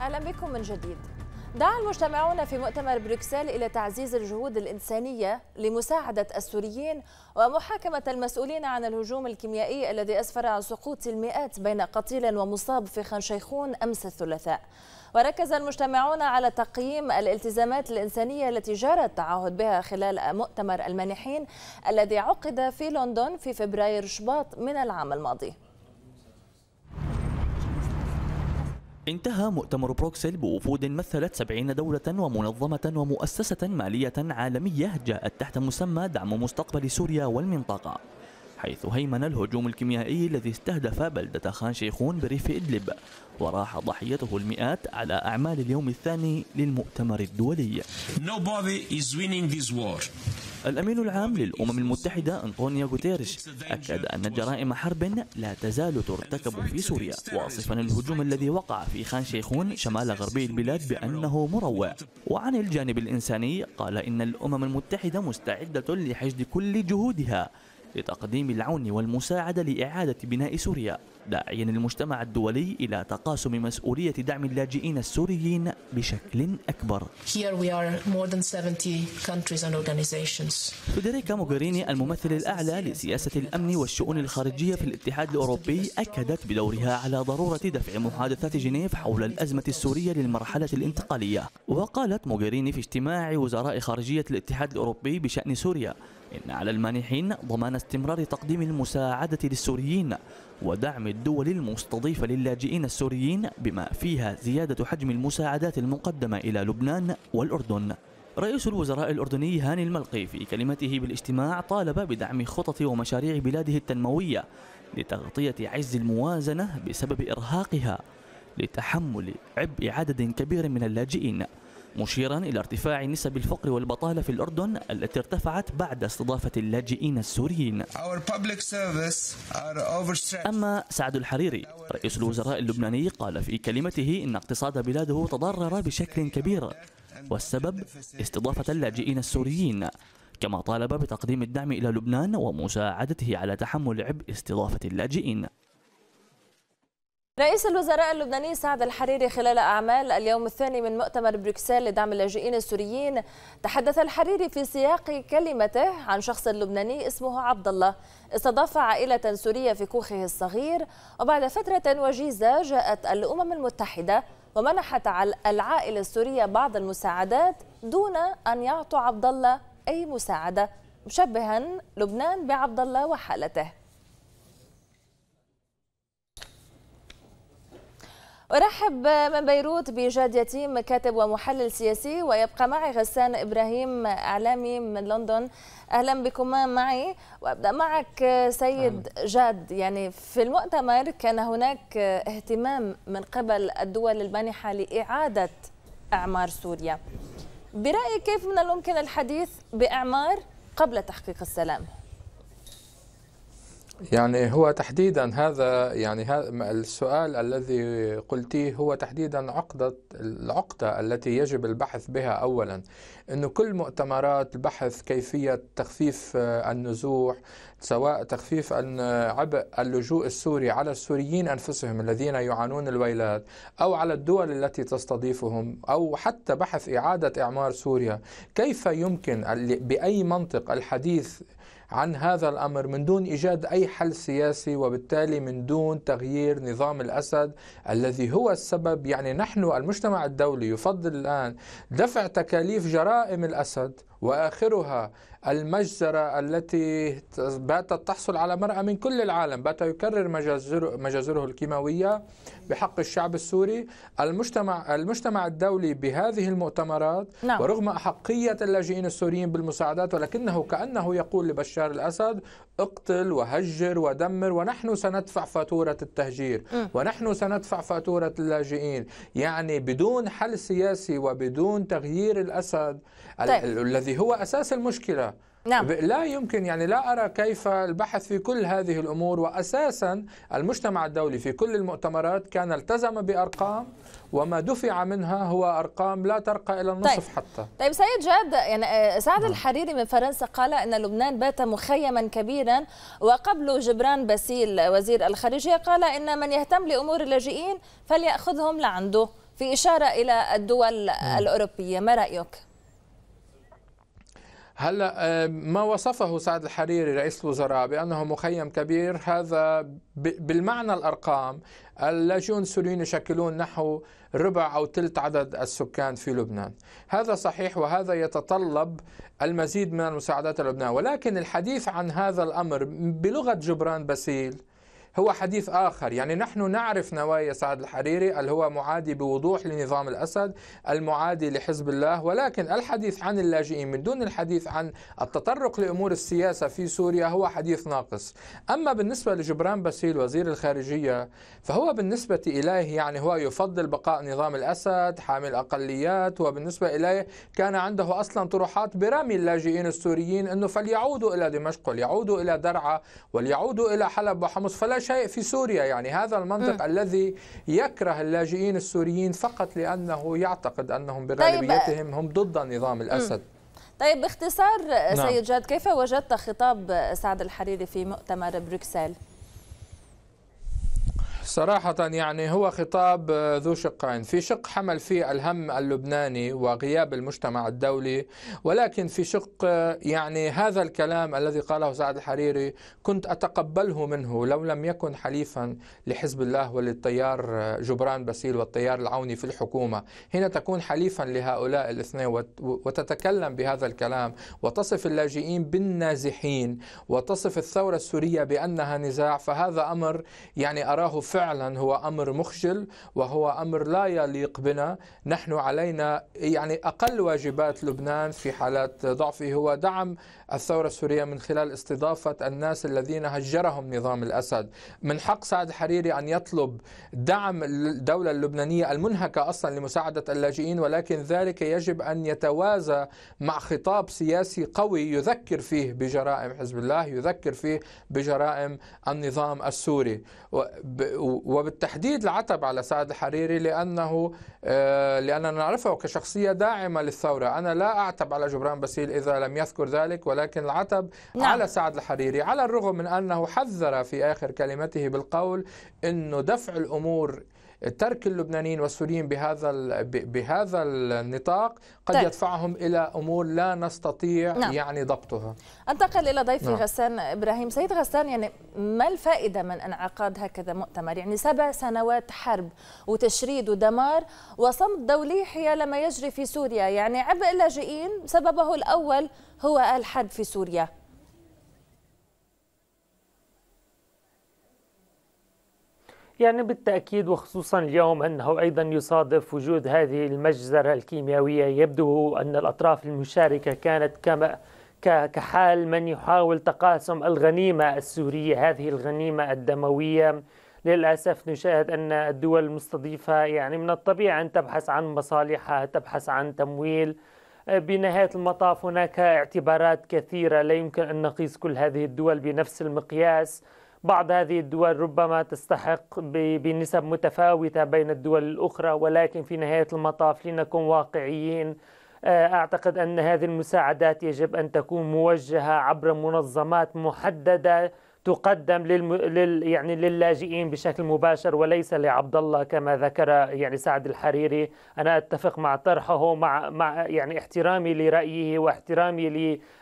أهلا بكم من جديد دعا المجتمعون في مؤتمر بروكسل إلى تعزيز الجهود الإنسانية لمساعدة السوريين ومحاكمة المسؤولين عن الهجوم الكيميائي الذي أسفر عن سقوط المئات بين قتيل ومصاب في خان شيخون أمس الثلاثاء وركز المجتمعون على تقييم الالتزامات الإنسانية التي جرى التعهد بها خلال مؤتمر المانحين الذي عقد في لندن في فبراير شباط من العام الماضي انتهى مؤتمر بروكسل بوفود مثلت 70 دولة ومنظمة ومؤسسة مالية عالمية جاءت تحت مسمى دعم مستقبل سوريا والمنطقة حيث هيمن الهجوم الكيميائي الذي استهدف بلدة خان شيخون بريف إدلب وراح ضحيته المئات على أعمال اليوم الثاني للمؤتمر الدولي Nobody is winning this war. الأمين العام للأمم المتحدة أنطونيو غوتيريش أكد أن جرائم حرب لا تزال ترتكب في سوريا واصفا الهجوم الذي وقع في خان شيخون شمال غربي البلاد بأنه مروع وعن الجانب الإنساني قال إن الأمم المتحدة مستعدة لحشد كل جهودها لتقديم العون والمساعدة لإعادة بناء سوريا داعيا المجتمع الدولي إلى تقاسم مسؤولية دعم اللاجئين السوريين بشكل أكبر فدريكا موغريني الممثل الأعلى لسياسة الأمن والشؤون الخارجية في الاتحاد الأوروبي أكدت بدورها على ضرورة دفع محادثات جنيف حول الأزمة السورية للمرحلة الانتقالية وقالت موغريني في اجتماع وزراء خارجية الاتحاد الأوروبي بشأن سوريا إن على المانحين ضمان استمرار تقديم المساعدة للسوريين ودعم الدول المستضيفة للاجئين السوريين بما فيها زيادة حجم المساعدات المقدمة إلى لبنان والأردن رئيس الوزراء الأردني هاني الملقي في كلمته بالاجتماع طالب بدعم خطط ومشاريع بلاده التنموية لتغطية عجز الموازنة بسبب إرهاقها لتحمل عبء عدد كبير من اللاجئين مشيرا إلى ارتفاع نسب الفقر والبطالة في الأردن التي ارتفعت بعد استضافة اللاجئين السوريين أما سعد الحريري رئيس الوزراء اللبناني قال في كلمته إن اقتصاد بلاده تضرر بشكل كبير والسبب استضافة اللاجئين السوريين كما طالب بتقديم الدعم إلى لبنان ومساعدته على تحمل عبء استضافة اللاجئين رئيس الوزراء اللبناني سعد الحريري خلال أعمال اليوم الثاني من مؤتمر بروكسل لدعم اللاجئين السوريين تحدث الحريري في سياق كلمته عن شخص لبناني اسمه عبد الله استضاف عائلة سورية في كوخه الصغير وبعد فترة وجيزة جاءت الأمم المتحدة ومنحت العائلة السورية بعض المساعدات دون أن يعطوا عبد الله أي مساعدة مشبها لبنان بعبد الله وحالته أرحب من بيروت بجاد يتيم كاتب ومحلل سياسي ويبقى معي غسان إبراهيم إعلامي من لندن أهلا بكما معي وأبدأ معك سيد جاد يعني في المؤتمر كان هناك اهتمام من قبل الدول المانحة لإعادة إعمار سوريا برأيك كيف من الممكن الحديث بإعمار قبل تحقيق السلام؟ يعني هو تحديدا هذا يعني هذا السؤال الذي قلتيه هو تحديدا عقدة العقدة التي يجب البحث بها أولا أنه كل مؤتمرات البحث كيفية تخفيف آه، النزوح سواء تخفيف آه، عبء اللجوء السوري على السوريين أنفسهم الذين يعانون الويلات أو على الدول التي تستضيفهم أو حتى بحث إعادة إعمار سوريا كيف يمكن بأي منطق الحديث عن هذا الامر من دون ايجاد اي حل سياسي وبالتالي من دون تغيير نظام الاسد الذي هو السبب يعني نحن المجتمع الدولي يفضل الان دفع تكاليف جرائم الاسد واخرها المجزره التي باتت تحصل على مرأة من كل العالم بات يكرر مجازر مجازره الكيماويه بحق الشعب السوري المجتمع المجتمع الدولي بهذه المؤتمرات نعم. ورغم احقيه اللاجئين السوريين بالمساعدات ولكنه كانه يقول لبشار الاسد اقتل وهجر ودمر ونحن سندفع فاتوره التهجير م. ونحن سندفع فاتوره اللاجئين يعني بدون حل سياسي وبدون تغيير الاسد طيب. الذي الذي هو أساس المشكلة نعم. لا يمكن يعني لا أرى كيف البحث في كل هذه الأمور وأساسا المجتمع الدولي في كل المؤتمرات كان التزم بأرقام وما دفع منها هو أرقام لا ترقى إلى النصف طيب. حتى طيب سيد جاد يعني آه، سعد نعم. الحريري من فرنسا قال أن لبنان بات مخيما كبيرا وقبل جبران باسيل وزير الخارجية قال أن من يهتم لأمور اللاجئين فليأخذهم لعنده في إشارة إلى الدول نعم. الأوروبية ما رأيك؟ هلا ما وصفه سعد الحريري رئيس الوزراء بانه مخيم كبير هذا بالمعنى الارقام اللاجئون السوريين يشكلون نحو ربع او ثلث عدد السكان في لبنان. هذا صحيح وهذا يتطلب المزيد من المساعدات اللبنانيه ولكن الحديث عن هذا الامر بلغه جبران باسيل هو حديث آخر يعني نحن نعرف نوايا سعد الحريري اللي هو معادي بوضوح لنظام الأسد المعادي لحزب الله ولكن الحديث عن اللاجئين من دون الحديث عن التطرق لأمور السياسة في سوريا هو حديث ناقص أما بالنسبة لجبران باسيل وزير الخارجية فهو بالنسبة إليه يعني هو يفضل بقاء نظام الأسد حامل أقليات وبالنسبة إليه كان عنده أصلا طروحات برمي اللاجئين السوريين أنه فليعودوا إلى دمشق وليعودوا إلى درعا وليعودوا إلى حلب وحمص فلا شيء في سوريا يعني هذا المنطق م. الذي يكره اللاجئين السوريين فقط لأنه يعتقد أنهم بغالبيتهم هم ضد نظام الأسد م. طيب باختصار نعم. سيد جاد كيف وجدت خطاب سعد الحريري في مؤتمر بروكسل؟ صراحة يعني هو خطاب آه، ذو شقين في شق حمل فيه الهم اللبناني وغياب المجتمع الدولي ولكن في شق آه، يعني هذا الكلام الذي قاله سعد الحريري كنت أتقبله منه لو لم يكن حليفا لحزب الله وللتيار آه، جبران باسيل والتيار العوني في الحكومة هنا تكون حليفا لهؤلاء الاثنين وتتكلم بهذا الكلام وتصف اللاجئين بالنازحين وتصف الثورة السورية بأنها نزاع فهذا أمر يعني أراه فعلا فعلا هو امر مخجل وهو امر لا يليق بنا، نحن علينا يعني اقل واجبات لبنان في حالات ضعفه هو دعم الثوره السوريه من خلال استضافه الناس الذين هجرهم نظام الاسد، من حق سعد الحريري ان يطلب دعم الدوله اللبنانيه المنهكه اصلا لمساعده اللاجئين ولكن ذلك يجب ان يتوازى مع خطاب سياسي قوي يذكر فيه بجرائم حزب الله، يذكر فيه بجرائم النظام السوري. وبالتحديد العتب على سعد الحريري لانه آه، لاننا نعرفه كشخصيه داعمه للثوره، انا لا اعتب على جبران باسيل اذا لم يذكر ذلك ولكن العتب نعم. على سعد الحريري على الرغم من انه حذر في اخر كلمته بالقول انه دفع الامور ترك اللبنانيين والسوريين بهذا بهذا النطاق قد طيب. يدفعهم الى امور لا نستطيع نعم. يعني ضبطها انتقل الى ضيفي نعم. غسان ابراهيم سيد غسان يعني ما الفائده من انعقاد هكذا مؤتمر يعني سبع سنوات حرب وتشريد ودمار وصمت دولي حيال ما يجري في سوريا يعني عبء اللاجئين سببه الاول هو الحرب في سوريا يعني بالتأكيد وخصوصا اليوم أنه أيضا يصادف وجود هذه المجزرة الكيميائية يبدو أن الأطراف المشاركة كانت كما كحال من يحاول تقاسم الغنيمة السورية هذه الغنيمة الدموية للأسف نشاهد أن الدول المستضيفة يعني من الطبيعي أن تبحث عن مصالحها تبحث عن تمويل بنهاية المطاف هناك اعتبارات كثيرة لا يمكن أن نقيس كل هذه الدول بنفس المقياس بعض هذه الدول ربما تستحق بنسب متفاوتة بين الدول الأخرى ولكن في نهاية المطاف لنكون واقعيين آه، أعتقد أن هذه المساعدات يجب أن تكون موجهة عبر منظمات محددة تقدم للم... لل... يعني للاجئين بشكل مباشر وليس لعبد الله كما ذكر يعني سعد الحريري انا اتفق مع طرحه مع مع يعني احترامي لرايه واحترامي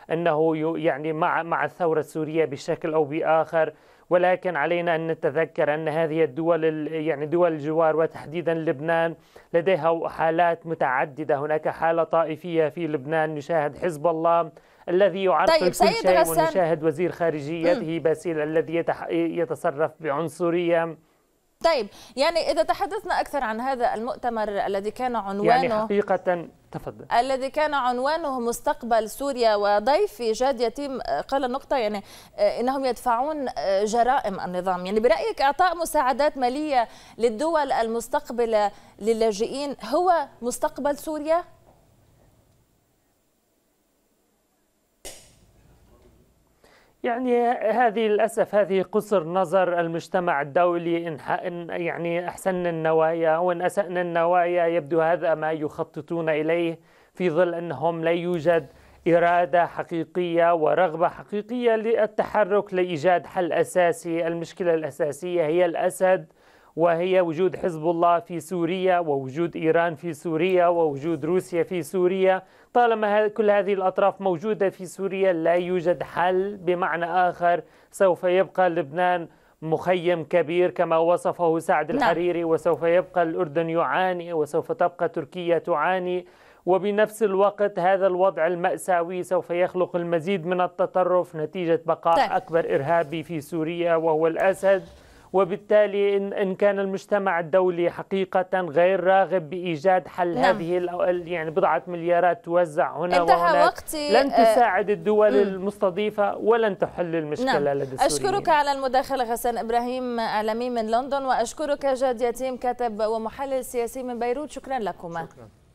لانه يعني مع مع الثوره السوريه بشكل او باخر ولكن علينا أن نتذكر أن هذه الدول يعني دول الجوار وتحديدا لبنان لديها حالات متعددة هناك حالة طائفية في لبنان نشاهد حزب الله الذي يعرقل طيب كل شيء ونشاهد وزير خارجيته باسيل الذي يتصرف بعنصرية طيب يعني إذا تحدثنا أكثر عن هذا المؤتمر الذي كان عنوانه يعني حقيقة تفضل الذي كان عنوانه مستقبل سوريا وضيفي جاد يتيم آه، قال نقطة يعني آه، إنهم يدفعون آه، جرائم النظام يعني برأيك إعطاء مساعدات مالية للدول المستقبلة للاجئين هو مستقبل سوريا؟ يعني هذه للأسف هذه قصر نظر المجتمع الدولي إن يعني احسننا النوايا وإن أسأنا النوايا يبدو هذا ما يخططون إليه في ظل أنهم لا يوجد إرادة حقيقية ورغبة حقيقية للتحرك لإيجاد حل أساسي المشكلة الأساسية هي الأسد وهي وجود حزب الله في سوريا ووجود إيران في سوريا ووجود روسيا في سوريا طالما كل هذه الأطراف موجودة في سوريا لا يوجد حل بمعنى آخر سوف يبقى لبنان مخيم كبير كما وصفه سعد نعم. الحريري وسوف يبقى الأردن يعاني وسوف تبقى تركيا تعاني وبنفس الوقت هذا الوضع المأساوي سوف يخلق المزيد من التطرف نتيجة بقاء طيب. أكبر إرهابي في سوريا وهو الأسد وبالتالي إن كان المجتمع الدولي حقيقة غير راغب بإيجاد حل نعم. هذه يعني بضعة مليارات توزع هنا انتهى وهناك وقتي لن آه، تساعد الدول أه المستضيفة ولن تحل المشكلة نعم. لدى السوريين أشكرك على المداخلة غسان إبراهيم إعلامي من لندن وأشكرك جاد يتيم كاتب ومحلل سياسي من بيروت شكرا لكما شكرا.